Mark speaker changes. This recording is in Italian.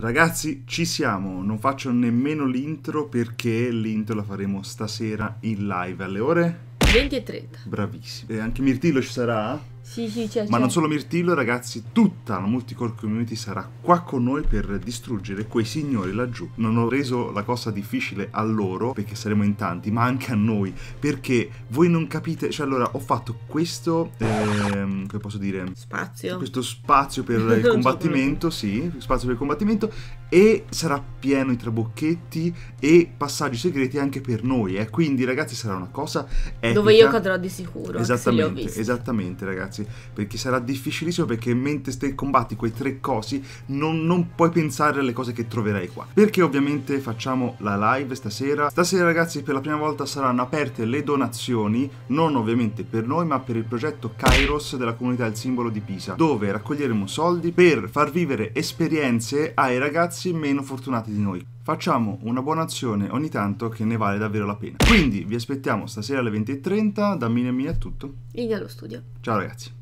Speaker 1: Ragazzi, ci siamo, non faccio nemmeno l'intro perché l'intro la faremo stasera in live alle ore
Speaker 2: 20.30.
Speaker 1: Bravissimi. E anche Mirtillo ci sarà?
Speaker 2: Sì, sì, c'è. Ma non solo
Speaker 1: Mirtillo, ragazzi, tutta la Multicore Community sarà qua con noi per distruggere quei signori laggiù. Non ho reso la cosa difficile a loro, perché saremo in tanti, ma anche a noi, perché voi non capite... Cioè, allora, ho fatto questo... Ehm mh, mm. come posso dire? Spazio. Questo spazio per il combattimento, sì, spazio per il combattimento e sarà pieno di trabocchetti e passaggi segreti anche per noi, eh. quindi ragazzi sarà una cosa epica. Dove io cadrò
Speaker 3: di sicuro. Esattamente,
Speaker 1: esattamente ragazzi, perché sarà difficilissimo perché mentre stai combatti quei tre cosi non, non puoi pensare alle cose che troverai qua. Perché ovviamente facciamo la live stasera. Stasera ragazzi per la prima volta saranno aperte le donazioni, non ovviamente per noi ma per il progetto Kairos della comunità Il Simbolo di Pisa, dove raccoglieremo soldi per far vivere esperienze ai ragazzi meno fortunati di noi. Facciamo una buona azione ogni tanto che ne vale davvero la pena. Quindi vi aspettiamo stasera alle 20.30, da Mine Mia è tutto.
Speaker 2: E allo studio.
Speaker 1: Ciao ragazzi.